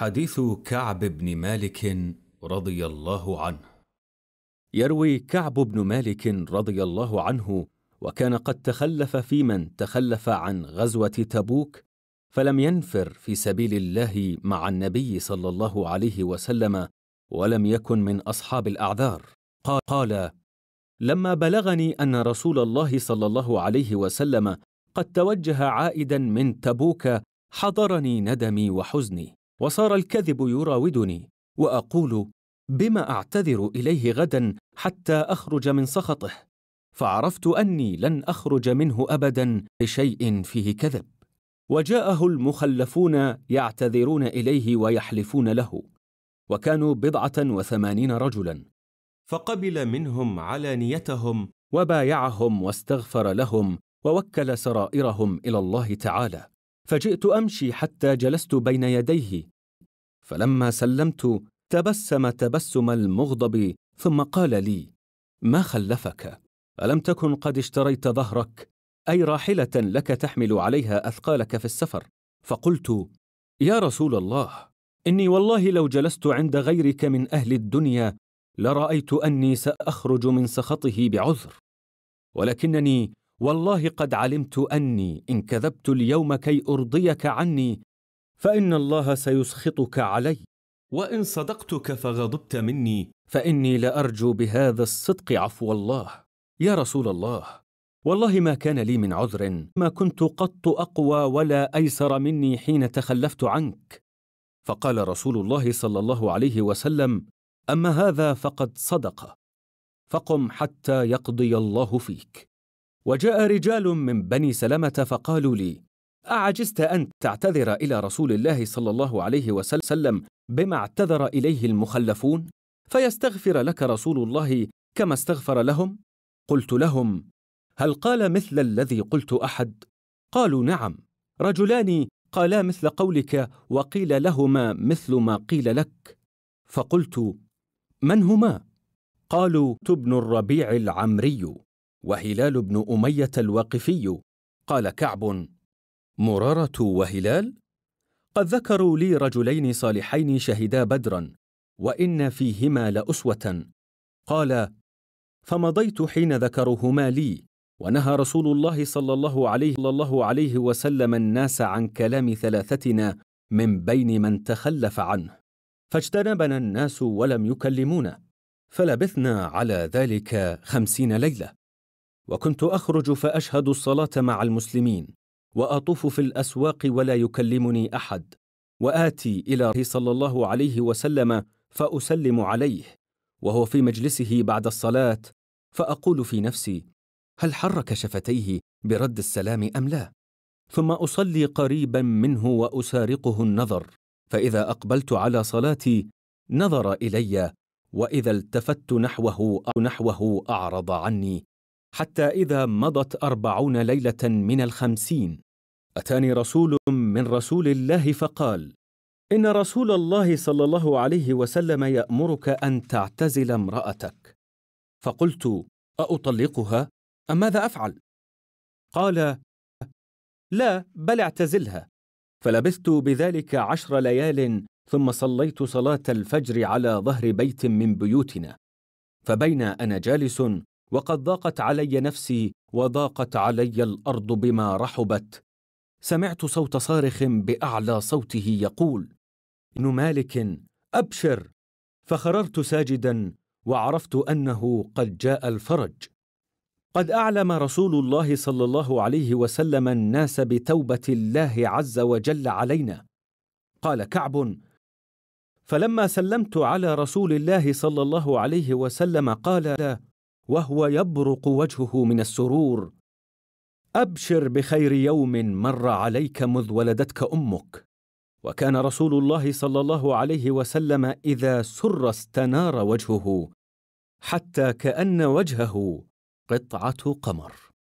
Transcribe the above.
حديث كعب بن مالك رضي الله عنه يروي كعب بن مالك رضي الله عنه وكان قد تخلف فيمن تخلف عن غزوه تبوك فلم ينفر في سبيل الله مع النبي صلى الله عليه وسلم ولم يكن من اصحاب الاعذار قال, قال لما بلغني ان رسول الله صلى الله عليه وسلم قد توجه عائدا من تبوك حضرني ندمي وحزني وصار الكذب يراودني واقول بما اعتذر اليه غدا حتى اخرج من سخطه فعرفت اني لن اخرج منه ابدا بشيء فيه كذب وجاءه المخلفون يعتذرون اليه ويحلفون له وكانوا بضعه وثمانين رجلا فقبل منهم علانيتهم وبايعهم واستغفر لهم ووكل سرائرهم الى الله تعالى فجئت امشي حتى جلست بين يديه فلما سلمت تبسم تبسم المغضب ثم قال لي ما خلفك الم تكن قد اشتريت ظهرك اي راحله لك تحمل عليها اثقالك في السفر فقلت يا رسول الله اني والله لو جلست عند غيرك من اهل الدنيا لرايت اني ساخرج من سخطه بعذر ولكنني والله قد علمت اني ان كذبت اليوم كي ارضيك عني فان الله سيسخطك علي وان صدقتك فغضبت مني فاني لارجو بهذا الصدق عفو الله يا رسول الله والله ما كان لي من عذر ما كنت قط اقوى ولا ايسر مني حين تخلفت عنك فقال رسول الله صلى الله عليه وسلم اما هذا فقد صدق فقم حتى يقضي الله فيك وجاء رجال من بني سلمه فقالوا لي أعجزت أن تعتذر إلى رسول الله صلى الله عليه وسلم بما اعتذر إليه المخلفون فيستغفر لك رسول الله كما استغفر لهم قلت لهم هل قال مثل الذي قلت أحد قالوا نعم رجلان قالا مثل قولك وقيل لهما مثل ما قيل لك فقلت من هما قالوا ابن الربيع العمري وهلال بن اميه الواقفي قال كعب مرارة وهلال قد ذكروا لي رجلين صالحين شهدا بدرا وإن فيهما لأسوة قال فمضيت حين ذكرهما لي ونهى رسول الله صلى الله عليه, الله عليه وسلم الناس عن كلام ثلاثتنا من بين من تخلف عنه فاجتنبنا الناس ولم يكلمونا فلبثنا على ذلك خمسين ليله وكنت اخرج فاشهد الصلاه مع المسلمين واطوف في الاسواق ولا يكلمني احد واتي الى صلى الله عليه وسلم فاسلم عليه وهو في مجلسه بعد الصلاه فاقول في نفسي هل حرك شفتيه برد السلام ام لا ثم اصلي قريبا منه واسارقه النظر فاذا اقبلت على صلاتي نظر الي واذا التفت نحوه أو نحوه اعرض عني حتى إذا مضت أربعون ليلة من الخمسين أتاني رسول من رسول الله فقال إن رسول الله صلى الله عليه وسلم يأمرك أن تعتزل امرأتك فقلت أأطلقها أم ماذا أفعل؟ قال لا بل اعتزلها فلبثت بذلك عشر ليال ثم صليت صلاة الفجر على ظهر بيت من بيوتنا فبين أنا جالس وقد ضاقت علي نفسي وضاقت علي الارض بما رحبت سمعت صوت صارخ باعلى صوته يقول ابن مالك ابشر فخررت ساجدا وعرفت انه قد جاء الفرج قد اعلم رسول الله صلى الله عليه وسلم الناس بتوبه الله عز وجل علينا قال كعب فلما سلمت على رسول الله صلى الله عليه وسلم قال وهو يبرق وجهه من السرور ابشر بخير يوم مر عليك مذ ولدتك امك وكان رسول الله صلى الله عليه وسلم اذا سر استنار وجهه حتى كان وجهه قطعه قمر